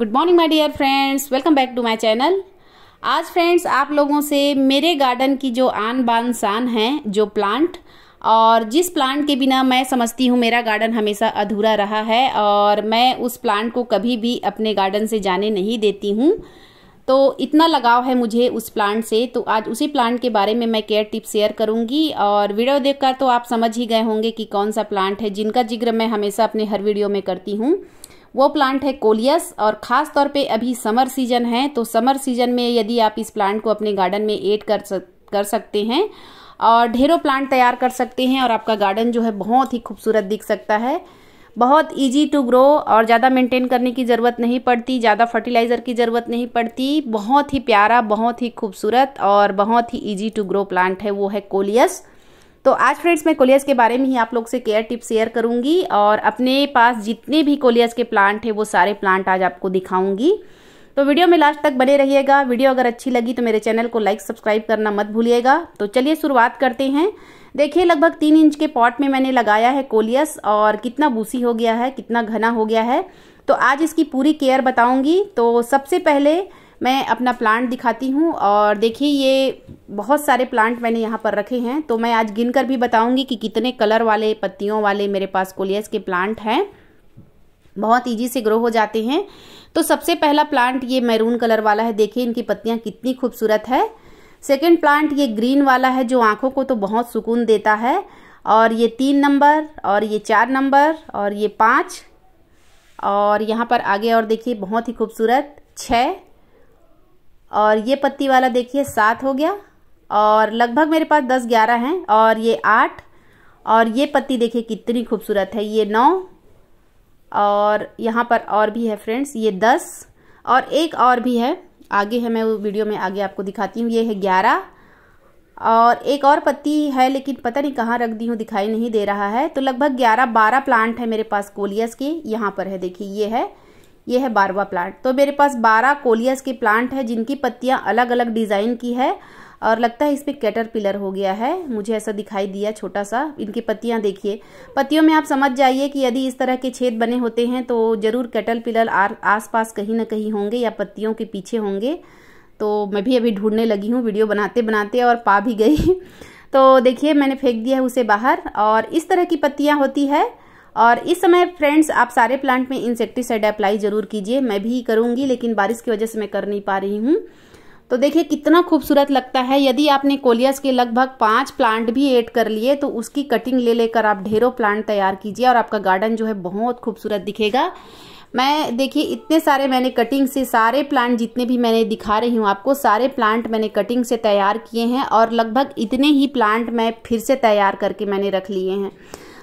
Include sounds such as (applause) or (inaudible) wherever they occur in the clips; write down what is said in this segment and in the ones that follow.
good morning my dear friends welcome back to my channel आज friends आप लोगों से मेरे गार्डन की जो आन बान शान है जो प्लांट और जिस प्लांट के बिना मैं समझती हूँ मेरा गार्डन हमेशा अधूरा रहा है और मैं उस प्लांट को कभी भी अपने गार्डन से जाने नहीं देती हूँ तो इतना लगाव है मुझे उस प्लांट से तो आज उसी प्लांट के बारे में मैं केयर टिप्स शेयर करूंगी और वीडियो देखकर तो आप समझ ही गए होंगे कि कौन सा प्लांट है जिनका जिक्र मैं हमेशा अपने हर वीडियो में करती हूँ वो प्लांट है कोलियस और ख़ास तौर पे अभी समर सीजन है तो समर सीजन में यदि आप इस प्लांट को अपने गार्डन में एड कर सक कर सकते हैं और ढेरों प्लांट तैयार कर सकते हैं और आपका गार्डन जो है बहुत ही खूबसूरत दिख सकता है बहुत इजी टू ग्रो और ज़्यादा मेंटेन करने की ज़रूरत नहीं पड़ती ज़्यादा फर्टिलाइज़र की ज़रूरत नहीं पड़ती बहुत ही प्यारा बहुत ही खूबसूरत और बहुत ही इजी टू ग्रो प्लांट है वो है कोलियस तो आज फ्रेंड्स मैं कोलियस के बारे में ही आप लोग से केयर टिप्स शेयर करूंगी और अपने पास जितने भी कोलियस के प्लांट है वो सारे प्लांट आज आपको दिखाऊंगी तो वीडियो में लास्ट तक बने रहिएगा वीडियो अगर अच्छी लगी तो मेरे चैनल को लाइक सब्सक्राइब करना मत भूलिएगा तो चलिए शुरुआत करते हैं देखिए लगभग तीन इंच के पॉट में मैंने लगाया है कोलियस और कितना बूसी हो गया है कितना घना हो गया है तो आज इसकी पूरी केयर बताऊंगी तो सबसे पहले मैं अपना प्लांट दिखाती हूँ और देखिए ये बहुत सारे प्लांट मैंने यहाँ पर रखे हैं तो मैं आज गिनकर भी बताऊंगी कि कितने कलर वाले पत्तियों वाले मेरे पास कोलियस के प्लांट हैं बहुत ईजी से ग्रो हो जाते हैं तो सबसे पहला प्लांट ये मैरून कलर वाला है देखिए इनकी पत्तियाँ कितनी खूबसूरत है सेकेंड प्लांट ये ग्रीन वाला है जो आँखों को तो बहुत सुकून देता है और ये तीन नंबर और ये चार नंबर और ये पाँच और यहाँ पर आगे और देखिए बहुत ही खूबसूरत छः और ये पत्ती वाला देखिए सात हो गया और लगभग मेरे पास दस ग्यारह हैं और ये आठ और ये पत्ती देखिए कितनी खूबसूरत है ये नौ और यहाँ पर और भी है फ्रेंड्स ये दस और एक और भी है आगे है मैं वो वीडियो में आगे आपको दिखाती हूँ ये है ग्यारह और एक और पत्ती है लेकिन पता नहीं कहाँ रख दी हूँ दिखाई नहीं दे रहा है तो लगभग ग्यारह बारह प्लांट है मेरे पास कोलियस के यहाँ पर है देखिए ये है ये है बारवा प्लांट तो मेरे पास बारह कोलियस के प्लांट है जिनकी पत्तियाँ अलग अलग डिज़ाइन की है और लगता है इस पर कैटरपिलर हो गया है मुझे ऐसा दिखाई दिया छोटा सा इनकी पत्तियां देखिए पत्तियों में आप समझ जाइए कि यदि इस तरह के छेद बने होते हैं तो ज़रूर कैटरपिलर आस पास कहीं ना कहीं होंगे या पत्तियों के पीछे होंगे तो मैं भी अभी ढूंढने लगी हूँ वीडियो बनाते बनाते और पा भी गई (laughs) तो देखिए मैंने फेंक दिया है उसे बाहर और इस तरह की पत्तियाँ होती है और इस समय फ्रेंड्स आप सारे प्लांट में इंसेक्टिसाइड अप्लाई जरूर कीजिए मैं भी करूँगी लेकिन बारिश की वजह से मैं कर नहीं पा रही हूँ तो देखिए कितना खूबसूरत लगता है यदि आपने कोलियस के लगभग पाँच प्लांट भी ऐड कर लिए तो उसकी कटिंग ले लेकर आप ढेरों प्लांट तैयार कीजिए और आपका गार्डन जो है बहुत खूबसूरत दिखेगा मैं देखिए इतने सारे मैंने कटिंग से सारे प्लांट जितने भी मैंने दिखा रही हूँ आपको सारे प्लांट मैंने कटिंग से तैयार किए हैं और लगभग इतने ही प्लांट मैं फिर से तैयार करके मैंने रख लिए हैं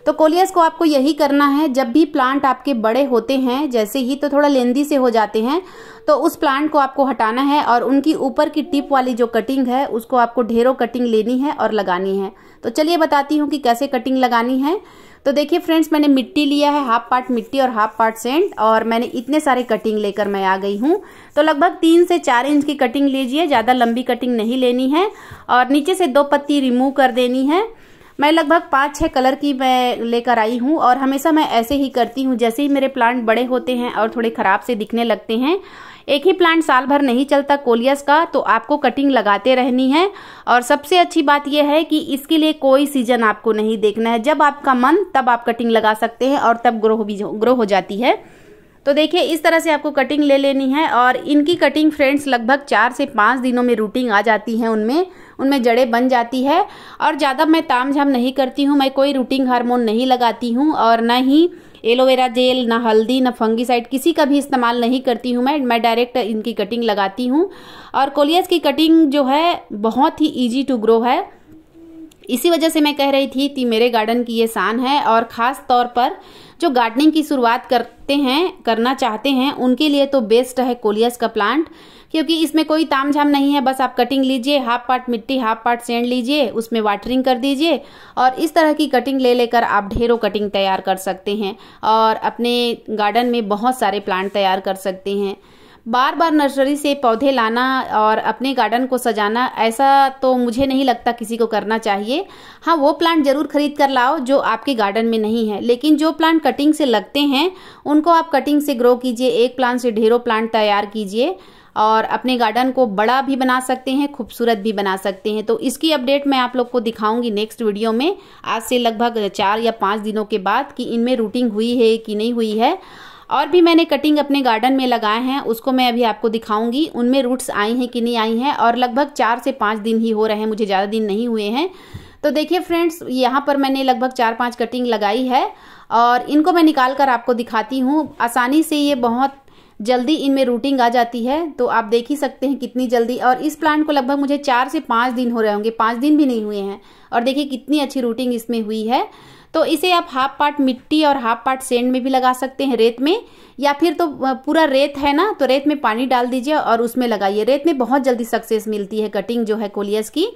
तो कोलियस को आपको यही करना है जब भी प्लांट आपके बड़े होते हैं जैसे ही तो थोड़ा लेंदी से हो जाते हैं तो उस प्लांट को आपको हटाना है और उनकी ऊपर की टिप वाली जो कटिंग है उसको आपको ढेरों कटिंग लेनी है और लगानी है तो चलिए बताती हूँ कि कैसे कटिंग लगानी है तो देखिए फ्रेंड्स मैंने मिट्टी लिया है हाफ पार्ट मिट्टी और हाफ पार्ट सेंट और मैंने इतने सारे कटिंग लेकर मैं आ गई हूँ तो लगभग तीन से चार इंच की कटिंग लीजिए ज़्यादा लंबी कटिंग नहीं लेनी है और नीचे से दो पत्ती रिमूव कर देनी है मैं लगभग पाँच छः कलर की मैं लेकर आई हूँ और हमेशा मैं ऐसे ही करती हूँ जैसे ही मेरे प्लांट बड़े होते हैं और थोड़े ख़राब से दिखने लगते हैं एक ही प्लांट साल भर नहीं चलता कोलियस का तो आपको कटिंग लगाते रहनी है और सबसे अच्छी बात यह है कि इसके लिए कोई सीजन आपको नहीं देखना है जब आपका मन तब आप कटिंग लगा सकते हैं और तब ग्रो भी ग्रो हो जाती है तो देखिए इस तरह से आपको कटिंग ले लेनी है और इनकी कटिंग फ्रेंड्स लगभग चार से पाँच दिनों में रूटिंग आ जाती है उनमें उनमें जड़ें बन जाती है और ज़्यादा मैं ताम झाम नहीं करती हूँ मैं कोई रूटिंग हार्मोन नहीं लगाती हूँ और ना ही एलोवेरा जेल ना हल्दी ना फंगीसाइड किसी का भी इस्तेमाल नहीं करती हूँ मैं मैं डायरेक्ट इनकी कटिंग लगाती हूँ और कोलियस की कटिंग जो है बहुत ही ईजी टू ग्रो है इसी वजह से मैं कह रही थी कि मेरे गार्डन की ये शान है और ख़ास तौर पर जो गार्डनिंग की शुरुआत करते हैं करना चाहते हैं उनके लिए तो बेस्ट है कोलियस का प्लांट क्योंकि इसमें कोई तामझाम नहीं है बस आप कटिंग लीजिए हाफ पार्ट मिट्टी हाफ पार्ट सेंड लीजिए उसमें वाटरिंग कर दीजिए और इस तरह की कटिंग ले लेकर आप ढेरों कटिंग तैयार कर सकते हैं और अपने गार्डन में बहुत सारे प्लांट तैयार कर सकते हैं बार बार नर्सरी से पौधे लाना और अपने गार्डन को सजाना ऐसा तो मुझे नहीं लगता किसी को करना चाहिए हाँ वो प्लांट ज़रूर खरीद कर लाओ जो आपके गार्डन में नहीं है लेकिन जो प्लांट कटिंग से लगते हैं उनको आप कटिंग से ग्रो कीजिए एक प्लांट से ढेरों प्लांट तैयार कीजिए और अपने गार्डन को बड़ा भी बना सकते हैं खूबसूरत भी बना सकते हैं तो इसकी अपडेट मैं आप लोग को दिखाऊंगी नेक्स्ट वीडियो में आज से लगभग चार या पाँच दिनों के बाद कि इनमें रूटिंग हुई है कि नहीं हुई है और भी मैंने कटिंग अपने गार्डन में लगाए हैं उसको मैं अभी आपको दिखाऊंगी उनमें रूट्स आई हैं कि नहीं आई हैं और लगभग चार से पाँच दिन ही हो रहे हैं मुझे ज़्यादा दिन नहीं हुए हैं तो देखिए फ्रेंड्स यहाँ पर मैंने लगभग चार पाँच कटिंग लगाई है और इनको मैं निकाल कर आपको दिखाती हूँ आसानी से ये बहुत जल्दी इनमें रूटिंग आ जाती है तो आप देख ही सकते हैं कितनी जल्दी और इस प्लांट को लगभग मुझे चार से पाँच दिन हो रहे होंगे पाँच दिन भी नहीं हुए हैं और देखिए कितनी अच्छी रूटिंग इसमें हुई है तो इसे आप हाफ पार्ट मिट्टी और हाफ पार्ट सेंड में भी लगा सकते हैं रेत में या फिर तो पूरा रेत है ना तो रेत में पानी डाल दीजिए और उसमें लगाइए रेत में बहुत जल्दी सक्सेस मिलती है कटिंग जो है कोलियस की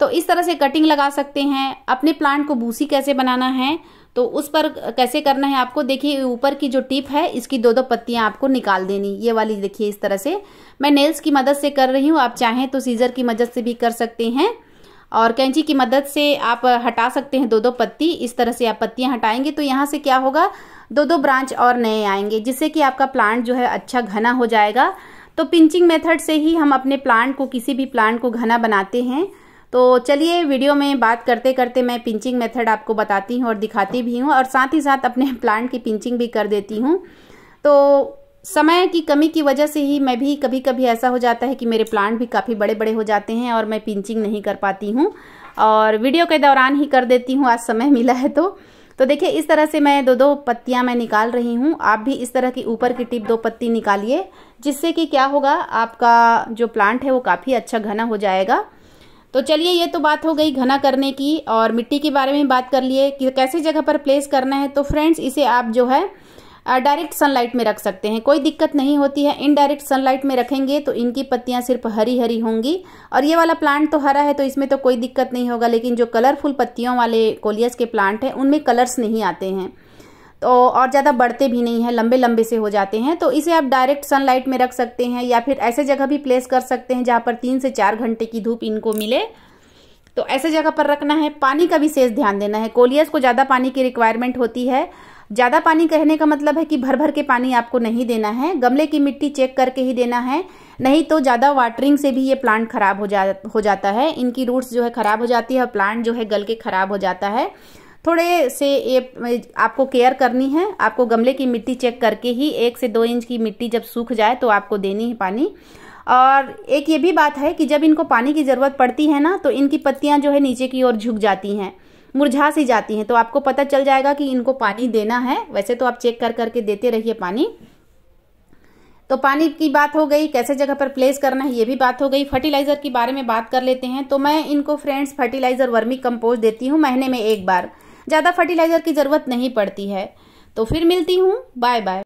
तो इस तरह से कटिंग लगा सकते हैं अपने प्लांट को भूसी कैसे बनाना है तो उस पर कैसे करना है आपको देखिए ऊपर की जो टिप है इसकी दो दो पत्तियां आपको निकाल देनी ये वाली देखिए इस तरह से मैं नेल्स की मदद से कर रही हूँ आप चाहें तो सीजर की मदद से भी कर सकते हैं और कैंची की मदद से आप हटा सकते हैं दो दो पत्ती इस तरह से आप पत्तियां हटाएंगे तो यहाँ से क्या होगा दो दो ब्रांच और नए आएंगे जिससे कि आपका प्लांट जो है अच्छा घना हो जाएगा तो पिंचिंग मेथड से ही हम अपने प्लांट को किसी भी प्लांट को घना बनाते हैं तो चलिए वीडियो में बात करते करते मैं पिंचिंग मेथड आपको बताती हूँ और दिखाती भी हूँ और साथ ही साथ अपने प्लांट (laughs) की पिंचिंग भी कर देती हूँ तो समय की कमी की वजह से ही मैं भी कभी कभी ऐसा हो जाता है कि मेरे प्लांट भी काफ़ी बड़े बड़े हो जाते हैं और मैं पिंचिंग नहीं कर पाती हूँ और वीडियो के दौरान ही कर देती हूँ आज समय मिला है तो तो देखिए इस तरह से मैं दो दो पत्तियाँ मैं निकाल रही हूँ आप भी इस तरह की ऊपर की टिप दो पत्ती निकालिए जिससे कि क्या होगा आपका जो प्लांट है वो काफ़ी अच्छा घना हो जाएगा तो चलिए ये तो बात हो गई घना करने की और मिट्टी के बारे में बात कर लिए कि कैसे जगह पर प्लेस करना है तो फ्रेंड्स इसे आप जो है डायरेक्ट सनलाइट में रख सकते हैं कोई दिक्कत नहीं होती है इनडायरेक्ट सनलाइट में रखेंगे तो इनकी पत्तियां सिर्फ हरी हरी होंगी और ये वाला प्लांट तो हरा है तो इसमें तो कोई दिक्कत नहीं होगा लेकिन जो कलरफुल पत्तियों वाले कोलियस के प्लांट हैं उनमें कलर्स नहीं आते हैं तो और ज़्यादा बढ़ते भी नहीं हैं लंबे लंबे से हो जाते हैं तो इसे आप डायरेक्ट सनलाइट में रख सकते हैं या फिर ऐसे जगह भी प्लेस कर सकते हैं जहाँ पर तीन से चार घंटे की धूप इनको मिले तो ऐसे जगह पर रखना है पानी का विशेष ध्यान देना है कोलियस को ज़्यादा पानी की रिक्वायरमेंट होती है ज़्यादा पानी कहने का मतलब है कि भर भर के पानी आपको नहीं देना है गमले की मिट्टी चेक करके ही देना है नहीं तो ज़्यादा वाटरिंग से भी ये प्लांट खराब हो जा हो जाता है इनकी रूट्स जो है ख़राब हो जाती है और प्लांट जो है गल के ख़राब हो जाता है थोड़े से ये आपको केयर करनी है आपको गमले की मिट्टी चेक करके ही एक से दो इंच की मिट्टी जब सूख जाए तो आपको देनी है पानी और एक ये भी बात है कि जब इनको पानी की ज़रूरत पड़ती है ना तो इनकी पत्तियाँ जो है नीचे की ओर झुक जाती हैं मुरझा सी जाती हैं तो आपको पता चल जाएगा कि इनको पानी देना है वैसे तो आप चेक कर करके देते रहिए पानी तो पानी की बात हो गई कैसे जगह पर प्लेस करना है ये भी बात हो गई फर्टिलाइज़र के बारे में बात कर लेते हैं तो मैं इनको फ्रेंड्स फर्टिलाइज़र वर्मी कंपोस्ट देती हूँ महीने में एक बार ज़्यादा फर्टिलाइज़र की ज़रूरत नहीं पड़ती है तो फिर मिलती हूँ बाय बाय